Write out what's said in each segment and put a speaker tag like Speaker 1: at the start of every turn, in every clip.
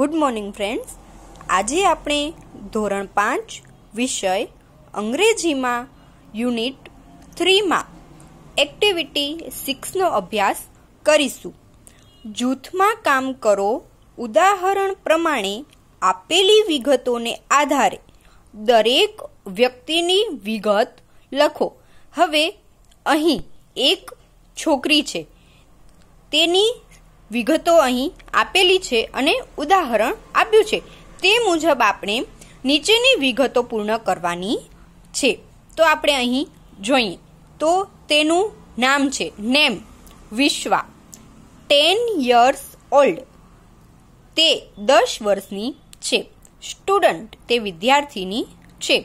Speaker 1: good morning friends આજે આપણે ધોરણ પાંચ વિષય અંગ્રેજીમાં યુનિટ થ્રીમાં એક્ટિવિટી સિક્સનો અભ્યાસ કરીશું જૂથમાં કામ કરો ઉદાહરણ પ્રમાણે આપેલી વિગતોને આધારે દરેક વ્યક્તિની વિગત લખો હવે અહીં એક છોકરી છે તેની વિગતો અહીં આપેલી છે અને ઉદાહરણ આપ્યું છે તે મુજબ આપણે નીચેની વિગતો પૂર્ણ કરવાની છે તો આપણે અહીં જોઈએ તો તેનું નામ છે name Vishwa ten years old તે દસ વર્ષની છે સ્ટુડન્ટ તે વિદ્યાર્થીની છે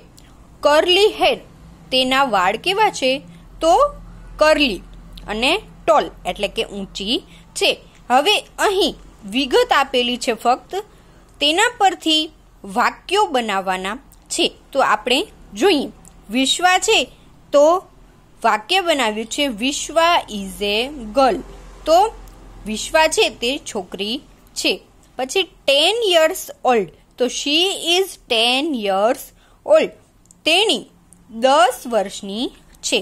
Speaker 1: કર્લી હેર તેના વાળ કેવા છે તો કર્લી અને ટોલ એટલે કે ઊંચી છે હવે અહીં વિગત આપેલી છે ફક્ત તેના પરથી વાક્યો બનાવવાના છે તો આપણે જોઈએ વિશ્વા છે તો વાક્ય બનાવ્યું છે વિશ્વા ઇઝ એ ગર્લ તો વિશ્વા છે તે છોકરી છે પછી ટેન યર્સ ઓલ્ડ તો she is ten years old તેણી દસ વર્ષની છે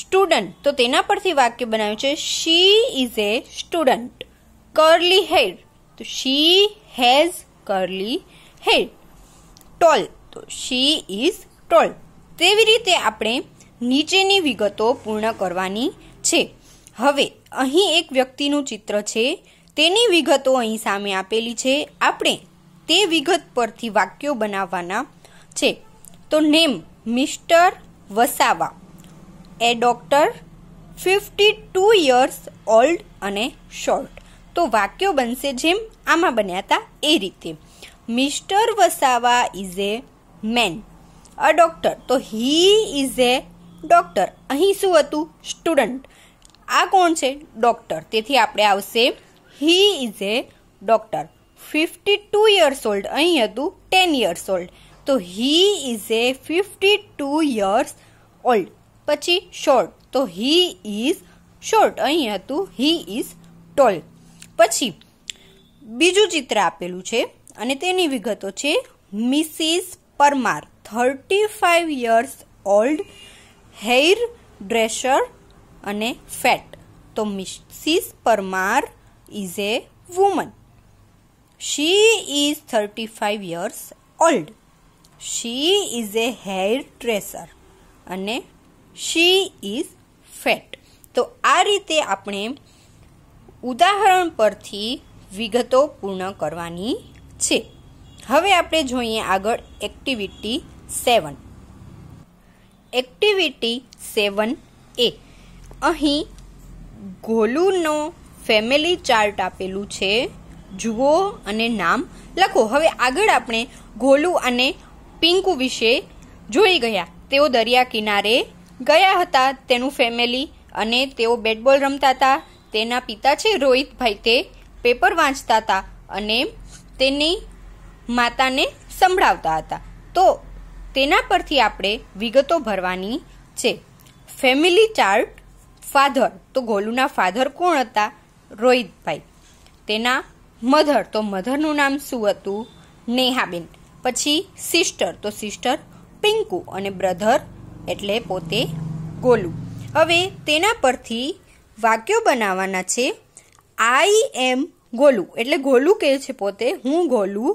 Speaker 1: સ્ટુડન્ટ તો તેના પરથી વાક્ય બનાવ્યું છે she is a student curly hair તો she has curly hair tall તો શી ઇઝ ટોલ તેવી રીતે આપણે નીચેની વિગતો પૂર્ણ કરવાની છે હવે અહીં એક વ્યક્તિનું ચિત્ર છે તેની વિગતો અહીં સામે આપેલી છે આપણે તે વિગત પરથી વાક્યો બનાવવાના છે તો name Mr Vasava a doctor fifty two years old અને શોર્ટ તો વાક્યો બનશે જેમ આમાં બન્યા હતા એ રીતે Mr Vasava is a man a doctor તો હી ઇઝ એ ડૉક્ટર અહીં શું હતું સ્ટુડન્ટ આ કોણ છે ડોક્ટર તેથી આપણે આવશે he is a doctor fifty two years old અહીં હતું ટેન યર્સ ઓલ્ડ તો he is a fifty two years old પછી શોર્ટ તો હી ઇઝ શોર્ટ અહીં હતું હી ઇઝ ટોલ પછી બીજું ચિત્ર આપેલું છે અને તેની વિગતો છે Mrs Parmar thirty five years old hairdresser અને ફેટ તો Mrs Parmar is a woman she is thirty five years old she is a hairdresser અને શી ઇઝ ફેટ તો આ રીતે આપણે ઉદાહરણ પરથી વિગતો પૂર્ણ કરવાની છે હવે આપણે જોઈએ આગળ એક્ટિવિટી સેવન એક્ટિવિટી સેવન એ અહીં ગોલુનો ફેમિલી ચાર્ટ આપેલું છે જુઓ અને નામ લખો હવે આગળ આપણે ગોલુ અને પિંકુ વિશે જોઈ ગયા તેઓ દરિયા કિનારે ગયા હતા તેનું ફેમિલી અને તેઓ બેટબોલ રમતા હતા તેના પિતા છે રોહિતભાઈ તે પેપર વાંચતા હતા અને તેની માતાને સંભળાવતા હતા તો તેના પરથી આપણે વિગતો ભરવાની છે ફેમિલી ચાર્ટ ફાધર તો ગોલુના ફાધર કોણ હતા રોહિતભાઈ તેના મધર તો મધરનું નામ શું હતું નેહાબેન પછી સિસ્ટર તો સિસ્ટર પિંકુ અને બ્રધર એટલે પોતે ગોલું હવે તેના પરથી વાક્યો બનાવવાના છે આઈ એમ ગોલું એટલે ગોલું કહે છે પોતે હું ગોલું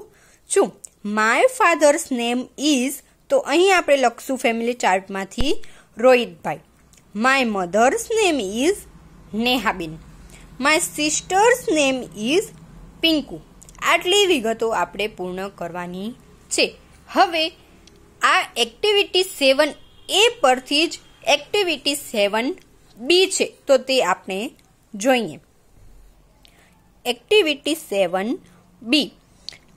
Speaker 1: છું માય ફાધર્સ નેમ ઇઝ તો અહીં આપણે લખશું ફેમિલી ચાર્ટમાંથી રોહિતભાઈ માય મધર્સ નેમ ઇઝ નેહાબેન my sister's name is Pinku આટલી વિગતો આપણે પૂર્ણ કરવાની છે હવે આ એક્ટિવિટી સેવન એ પરથી જ એક્ટિવિટી સેવન બી છે તો તે આપણે જોઈએ એક્ટિવિટી સેવન બી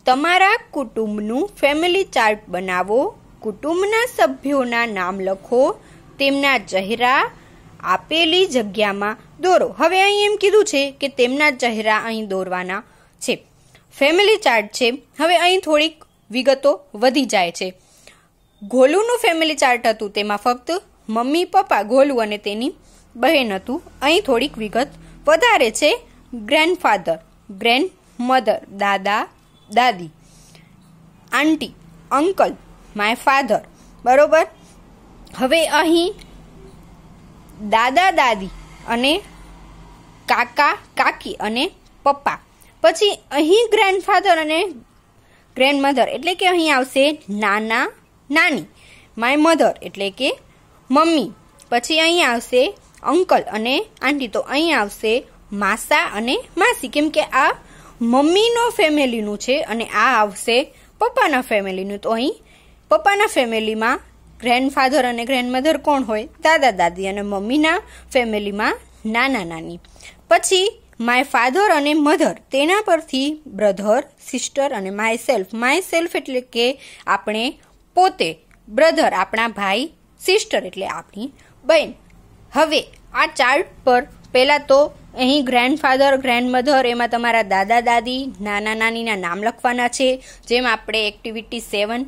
Speaker 1: તમારા કુટુંબનું ફેમિલી ચાર્ટ બનાવો કુટુંબના સભ્યોના નામ લખો તેમના ચહેરા આપેલી જગ્યામાં દોરો હવે અહીં એમ કીધું છે કે તેમના ચહેરા અહીં દોરવાના છે ફેમિલી ચાર્ટ છે હવે અહીં થોડીક વિગતો વધી જાય છે ગોલુનું ફેમિલી ચાર્ટ હતું તેમાં ફક્ત મમ્મી પપ્પા ગોલુ અને તેની બહેન હતું અહીં થોડીક વિગત વધારે છે ગ્રેન્ડફાધર ગ્રેન્ડ મધર દાદા દાદી આંટી અંકલ માય ફાધર બરોબર હવે અહીં દાદા દાદી અને કાકા કાકી અને પપ્પા પછી અહીં ગ્રેન્ડફાધર અને ગ્રેન્ડમધર એટલે કે અહીં આવશે નાના નાની માય મધર એટલે કે મમ્મી પછી અહીં આવશે અંકલ અને આંટી તો અહીં આવશે માસા અને માસી કેમ કે આ મમ્મીનો ફેમિલીનું છે અને આ આવશે પપ્પાના ફેમિલીનું તો અહીં પપ્પાના ફેમિલીમાં ગ્રેન્ડફાધર અને ગ્રેન્ડમધર કોણ હોય દાદા દાદી અને મમ્મીના ફેમિલીમાં નાના નાની પછી માય ફાધર અને મધર તેના પરથી બ્રધર સિસ્ટર અને માય સેલ્ફ માય સેલ્ફ એટલે કે આપણે પોતે બ્રધર આપણા ભાઈ સિસ્ટર એટલે આપણી બહેન હવે આ ચાર્ટ પર પહેલાં તો અહીં ગ્રેન્ડફાધર ગ્રેન્ડમધર એમાં તમારા દાદા દાદી નાના નાનીના નામ લખવાના છે જેમ આપણે એક્ટિવિટી સેવન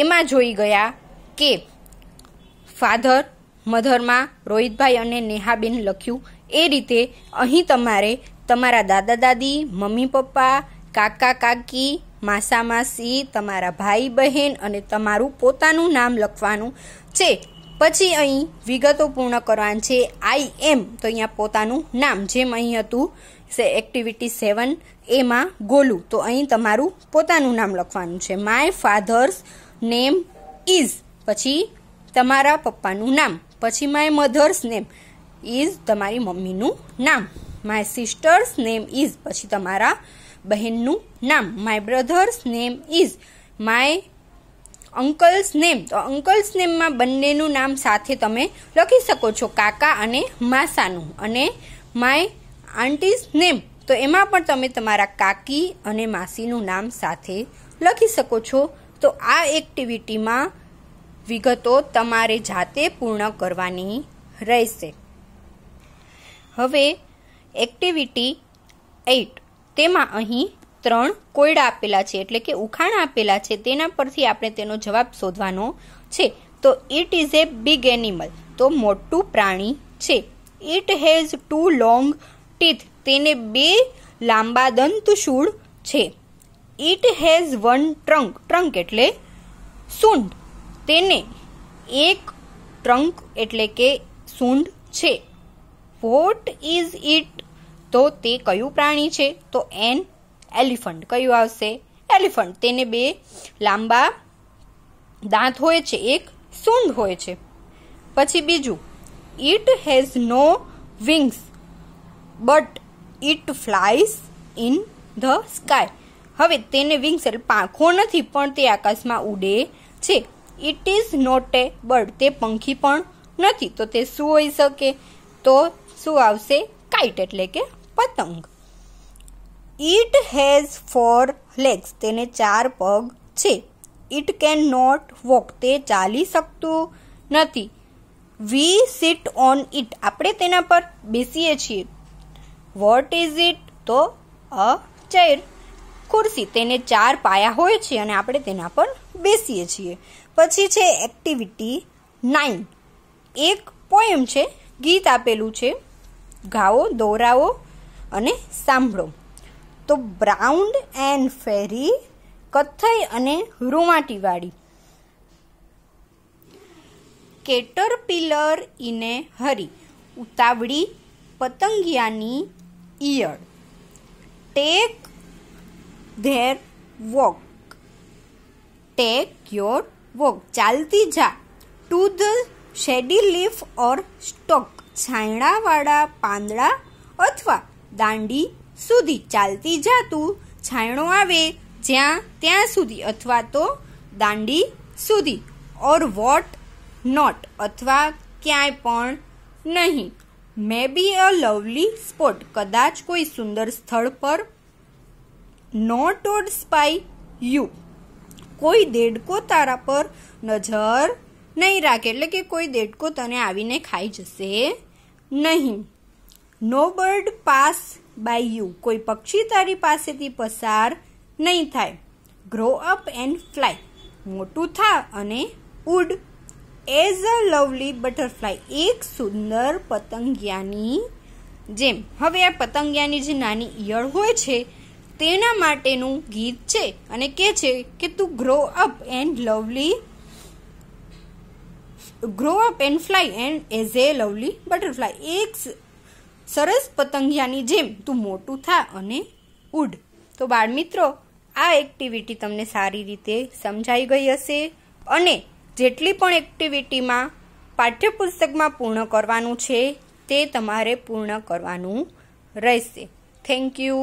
Speaker 1: એમાં જોઈ ગયા કે ફાધર મધરમાં રોહિતભાઈ અને નેહાબેન લખ્યું એ રીતે અહીં તમારે તમારા દાદા દાદી મમ્મી પપ્પા કાકા કાકી માસા માસી તમારા ભાઈ બહેન અને તમારું પોતાનું નામ લખવાનું છે પછી અહીં વિગતો પૂર્ણ કરવાની છે આઈ એમ તો અહીંયા પોતાનું નામ જેમ અહીં હતું સે એક્ટિવિટી સેવન એમાં ગોલું તો અહીં તમારું પોતાનું નામ લખવાનું છે માય ફાધર્સ નેમ ઇઝ પછી તમારા પપ્પાનું નામ પછી માય મધર્સ નેમ ઇઝ તમારી મમ્મીનું નામ માય સિસ્ટર્સ નેમ ઇઝ પછી તમારા બહેનનું નામ my brother's name is my uncle's name તો અંકલ્સ નેમમાં બંનેનું નામ સાથે તમે લખી શકો છો કાકા અને માસાનું અને માય આંટીઝ નેમ તો એમાં પણ તમે તમારા કાકી અને માસીનું નામ સાથે લખી શકો છો તો આ એક્ટિવિટીમાં વિગતો તમારે જાતે પૂર્ણ કરવાની રહેશે હવે એક્ટિવિટી એઇટ તેમાં અહીં ત્રણ કોયડા આપેલા છે એટલે કે ઉખાણ આપેલા છે તેના પરથી આપણે તેનો જવાબ શોધવાનો છે તો it is a big animal તો મોટું પ્રાણી છે it has two long teeth તેને બે લાંબા દંત શૂળ છે it has one trunk trunk એટલે સૂંઢ તેને એક ટ્રંક એટલે કે સૂંઢ છે વોટ ઇઝ ઇટ તો તે કયું પ્રાણી છે તો એન એલિફન્ટ કયું આવશે એલિફન્ટ તેને બે લાંબા દાંત હોય છે એક સૂંઢ હોય છે પછી બીજું it has no wings but it flies in the sky હવે તેને વિંગ્સ એટલે પાંખો નથી પણ તે આકાશમાં ઉડે છે it is not a bird તે પંખી પણ નથી તો તે શું હોઈ શકે તો શું આવશે કાઇટ એટલે કે પતંગ ઇટ હેઝ ફોર લેગ્સ તેને ચાર પગ છે ઇટ કેન નોટ વોક તે ચાલી શકતું નથી વી સિટ ઓન ઇટ આપણે તેના પર બેસીએ છીએ વોટ ઇઝ ઇટ તો અ ચેર ખુરશી તેને ચાર પાયા હોય છે અને આપણે તેના પર બેસીએ છીએ પછી છે એક્ટિવિટી નાઇન એક પોયમ છે ગીત આપેલું છે ગાઓ દોરાવો અને સાંભળો તો બ્રાઉન્ડ એન્ડ ફેરી કથ્થઈ અને રૂવાટીવાળી કેટરપિલર ઇને હરી ઉતાવળી પતંગિયાની ઈયળ take their walk take your walk ચાલતી જા to the shady leaf or stalk છાયણાવાળા પાંદડા અથવા દાંડી સુધી ચાલતી જાતું છાયણું આવે જ્યાં ત્યાં સુધી અથવા તો દાંડી સુધી ઓર વોટ નોટ અથવા ક્યાંય પણ નહીં મે બી અ લવલી સ્પોટ કદાચ કોઈ સુંદર સ્થળ પર નોટ ઓડ સ્પાય યુ કોઈ દેડકો તારા પર નજર નહીં રાખે એટલે કે કોઈ દેડકો તને આવીને ખાઈ જશે નહીં no bird pass by you કોઈ પક્ષી તારી પાસેથી પસાર નહીં થાય ગ્રો અપ એન્ડ ફ્લાય મોટું થા અને ઉડ એઝ અ લવલી બટરફ્લાય એક સુંદર પતંગિયાની જેમ હવે આ પતંગિયાની જે નાની ઈયળ હોય છે તેના માટેનું ગીત છે અને કહે છે કે તું grow up and lovely grow up and fly and as a lovely butterfly એક સરસ પતંગિયાની જેમ તું મોટું થા અને ઉડ તો બાળ મિત્રો આ એક્ટિવિટી તમને સારી રીતે સમજાઈ ગઈ હશે અને જેટલી પણ એક્ટિવિટીમાં પાઠ્યપુસ્તકમાં પૂર્ણ કરવાનું છે તે તમારે પૂર્ણ કરવાનું રહેશે થેન્ક યુ